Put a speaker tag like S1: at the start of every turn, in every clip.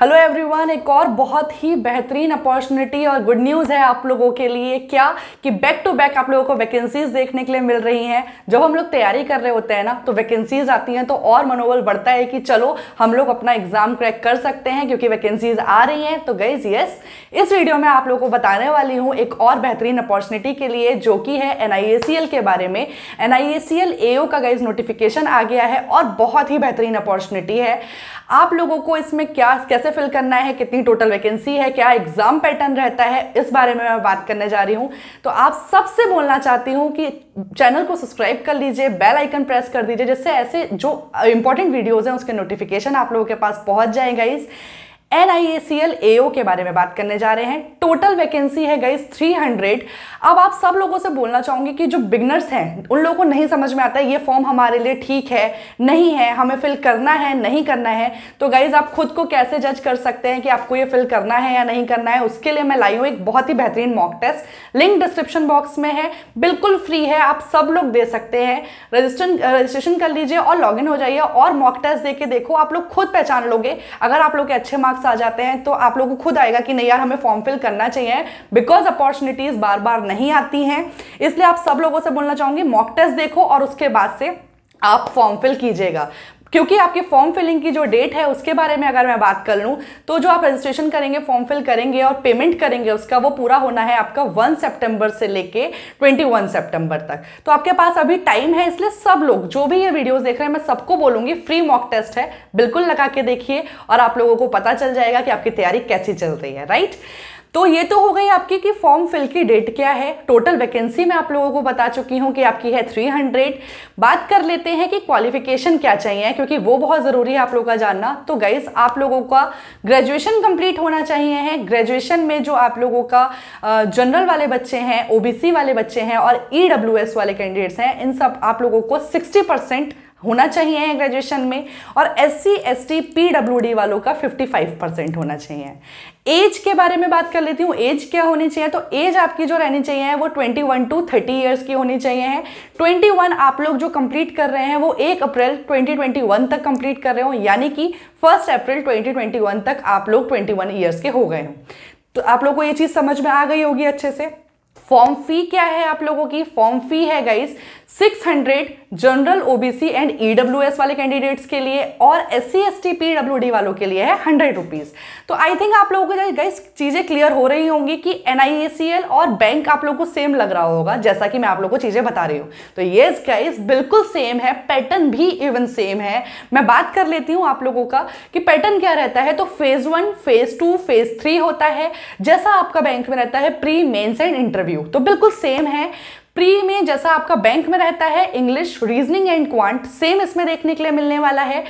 S1: hello everyone एक और बहुत ही बेहतरीन अपॉर्चुनिटी और गुड न्यूज़ है आप लोगों के लिए क्या कि बैक टू बैक आप लोगों को वैकेंसीज देखने के लिए मिल रही हैं जब हम लोग तैयारी कर रहे होते हैं ना तो वैकेंसीज आती हैं तो और मनोबल बढ़ता है कि चलो हम लोग अपना एग्जाम क्रैक कर सकते हैं क्योंकि वैकेंसीज आ रही हैं तो गईज यस इस वीडियो में आप लोगों को बताने वाली हूँ एक और बेहतरीन अपॉर्चुनिटी के लिए जो कि है एन के बारे में एन आई का गईज नोटिफिकेशन आ गया है और बहुत ही बेहतरीन अपॉर्चुनिटी है आप लोगों को इसमें क्या कैसे कैसे फिल करना है कितनी टोटल वैकेंसी है क्या एग्जाम पैटर्न रहता है इस बारे में मैं बात करने जा रही हूँ तो आप सबसे बोलना चाहती हूँ कि चैनल को सब्सक्राइब कर लीजिए बेल आइकन प्रेस कर दीजिए जिससे ऐसे जो इंपॉर्टेंट वीडियोज़ हैं उसके नोटिफिकेशन आप लोगों के पास पहुंच जाएगा इस एन एओ के बारे में बात करने जा रहे हैं टोटल वैकेंसी है गई 300 अब आप सब लोगों से बोलना चाहूंगी कि जो बिगनर्स हैं उन लोगों को नहीं समझ में आता है ये फॉर्म हमारे लिए ठीक है नहीं है हमें फिल करना है नहीं करना है तो गाइज आप खुद को कैसे जज कर सकते हैं कि आपको ये फिल करना है या नहीं करना है उसके लिए मैं लाई हूँ एक बहुत ही बेहतरीन mock test link description box में है बिल्कुल फ्री है आप सब लोग दे सकते हैं रजिस्ट्रेशन रजिस्ट्रेशन कर लीजिए और लॉग हो जाइए और मॉक टेस्ट दे के देखो आप लोग खुद पहचान लोगे अगर आप लोग के अच्छे मार्क्स मार्क्स आ जाते हैं तो आप लोगों को खुद आएगा कि नहीं यार हमें फॉर्म फिल करना चाहिए बिकॉज अपॉर्चुनिटीज़ बार बार नहीं आती हैं इसलिए आप सब लोगों से बोलना चाहूंगी मॉक टेस्ट देखो और उसके बाद से आप फॉर्म फिल कीजिएगा क्योंकि आपके फॉर्म फिलिंग की जो डेट है उसके बारे में अगर मैं बात कर लूँ तो जो आप रजिस्ट्रेशन करेंगे फॉर्म फिल करेंगे और पेमेंट करेंगे उसका वो पूरा होना है आपका 1 सितंबर से लेके 21 सितंबर तक तो आपके पास अभी टाइम है इसलिए सब लोग जो भी ये वीडियोस देख रहे हैं मैं सबको बोलूँगी फ्री मॉक टेस्ट है बिल्कुल लगा के देखिए और आप लोगों को पता चल जाएगा कि आपकी तैयारी कैसी चल रही है राइट तो ये तो हो गई आपकी कि फॉर्म फिल की डेट क्या है टोटल वैकेंसी मैं आप लोगों को बता चुकी हूँ कि आपकी है 300 बात कर लेते हैं कि क्वालिफिकेशन क्या चाहिए क्योंकि वो बहुत ज़रूरी है आप लोगों का जानना तो गाइज आप लोगों का ग्रेजुएशन कंप्लीट होना चाहिए है ग्रेजुएशन में जो आप लोगों का जनरल वाले बच्चे हैं ओ वाले बच्चे हैं और ई e वाले कैंडिडेट्स हैं इन सब आप लोगों को सिक्सटी होना चाहिए ग्रेजुएशन में और S C S T P W D वालों का 55 परसेंट होना चाहिए एज के बारे में बात कर लेती हूँ एज क्या होनी चाहिए तो एज आपकी जो रहनी चाहिए है वो 21 टू 30 इयर्स की होनी चाहिए है 21 आप लोग जो कंप्लीट कर रहे हैं वो 1 अप्रैल 2021 तक कंप्लीट कर रहे हो यानी कि फर्स्ट अप्रैल 2021 तक आप लोग 21 इयर्स के हो गए हो तो आप लोग को ये चीज़ समझ में आ गई होगी अच्छे से फॉर्म फी क्या है आप लोगों की फॉर्म फी है guys 600 general OBC and EWS वाले कैंडिडेट्स के लिए और S C S T P W D वालों के लिए है हंड्रेड रुपीज़ तो आई थिंक आप लोगों को गाइस चीज़ें क्लियर हो रही होंगी कि एन सी एल और बैंक आप लोग को सेम लग रहा होगा जैसा कि मैं आप लोग को चीज़ें बता रही हूँ तो ये गाइस बिल्कुल सेम है पैटर्न भी इवन सेम है मैं बात कर लेती हूँ आप लोगों का कि पैटर्न क्या रहता है तो phase one phase two phase three होता है जैसा आपका बैंक में रहता है प्री मेन्स एंड इंटरव्यू यू तो बिल्कुल सेम है प्री में जैसा आपका बैंक में रहता है English reasoning and quant same इसमें देखने के लिए मिलने वाला है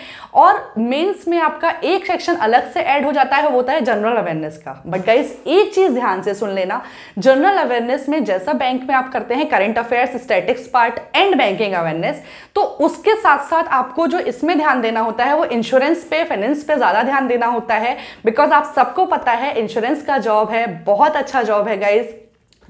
S1: और मेंस में आपका एक सेक्शन अलग से ऐड हो जाता है वो होता है जनरल अवेयरनेस का बट गाइस एक चीज़ ध्यान से सुन लेना जनरल अवेयरनेस में जैसा बैंक में आप करते हैं current affairs statics part and banking awareness तो उसके साथ साथ आपको जो इसमें ध्यान देना होता है वो इंश्योरेंस पे फाइनेंस पे ज़्यादा ध्यान देना होता है बिकॉज आप सबको पता है इंश्योरेंस का जॉब है बहुत अच्छा जॉब है गाइज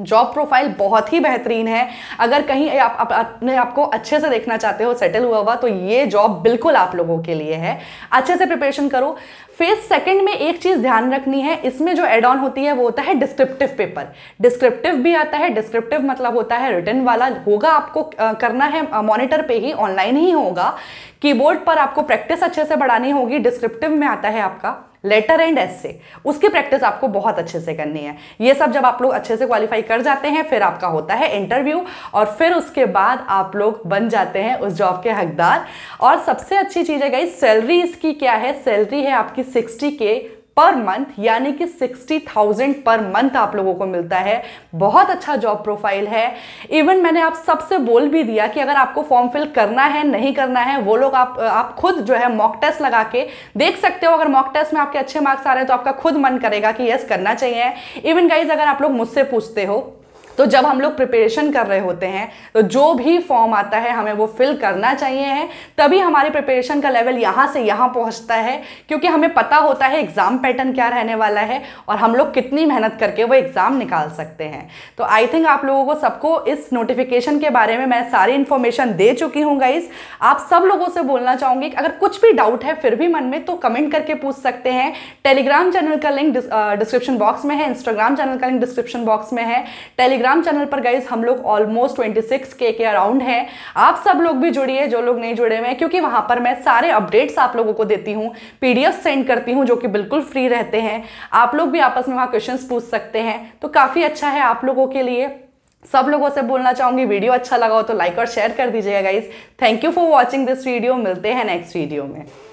S1: जॉब प्रोफाइल बहुत ही बेहतरीन है अगर कहीं आप, अपने आप आपको अच्छे से देखना चाहते हो सेटल हुआ हुआ तो ये जॉब बिल्कुल आप लोगों के लिए है अच्छे से प्रिपरेशन करो फेज सेकंड में एक चीज़ ध्यान रखनी है इसमें जो एड ऑन होती है वो होता है डिस्क्रिप्टिव पेपर डिस्क्रिप्टिव भी आता है डिस्क्रिप्टिव मतलब होता है रिटर्न वाला होगा आपको करना है मॉनिटर पे ही ऑनलाइन ही होगा कीबोर्ड पर आपको प्रैक्टिस अच्छे से बढ़ानी होगी डिस्क्रिप्टिव में आता है आपका लेटर एंड एस से उसकी प्रैक्टिस आपको बहुत अच्छे से करनी है ये सब जब आप लोग अच्छे से क्वालिफाई कर जाते हैं फिर आपका होता है इंटरव्यू और फिर उसके बाद आप लोग बन जाते हैं उस जॉब के हकदार और सबसे अच्छी चीज़ है गई सैलरी इसकी क्या है सैलरी है आपकी सिक्सटी के पर मंथ यानी कि सिक्सटी थाउजेंड पर मंथ आप लोगों को मिलता है बहुत अच्छा जॉब प्रोफाइल है इवन मैंने आप सबसे बोल भी दिया कि अगर आपको फॉर्म फिल करना है नहीं करना है वो लोग आप आप खुद जो है मॉक टेस्ट लगा के देख सकते हो अगर मॉक टेस्ट में आपके अच्छे मार्क्स आ रहे हैं तो आपका खुद मन करेगा कि यस करना चाहिए इवन गाइज अगर आप लोग मुझसे पूछते हो तो जब हम लोग प्रिपरेशन कर रहे होते हैं तो जो भी फॉर्म आता है हमें वो फिल करना चाहिए है तभी हमारे प्रिपरेशन का लेवल यहाँ से यहाँ पहुँचता है क्योंकि हमें पता होता है एग्ज़ाम पैटर्न क्या रहने वाला है और हम लोग कितनी मेहनत करके वो एग्ज़ाम निकाल सकते हैं तो आई थिंक आप लोगों को सबको इस नोटिफिकेशन के बारे में मैं सारी इन्फॉर्मेशन दे चुकी हूँ गाइज आप सब लोगों से बोलना चाहूँगी अगर कुछ भी डाउट है फिर भी मन में तो कमेंट करके पूछ सकते हैं टेलीग्राम चैनल का लिंक डिस्क्रिप्शन बॉक्स में है इंस्टाग्राम चैनल का लिंक डिस्क्रिप्शन बॉक्स में है टेलीग्राम टेलीग्राम चैनल पर गाइज हम लोग ऑलमोस्ट ट्वेंटी सिक्स के के अराउंड हैं आप सब लोग भी जुड़िए जो लोग नहीं जुड़े हुए हैं क्योंकि वहाँ पर मैं सारे अपडेट्स आप लोगों को देती हूँ पी सेंड करती हूँ जो कि बिल्कुल फ्री रहते हैं आप लोग भी आपस में वहाँ क्वेश्चन पूछ सकते हैं तो काफ़ी अच्छा है आप लोगों के लिए सब लोगों से बोलना चाहूँगी वीडियो अच्छा लगा हो तो लाइक और शेयर कर दीजिएगा guys thank you for watching this video मिलते हैं नेक्स्ट वीडियो में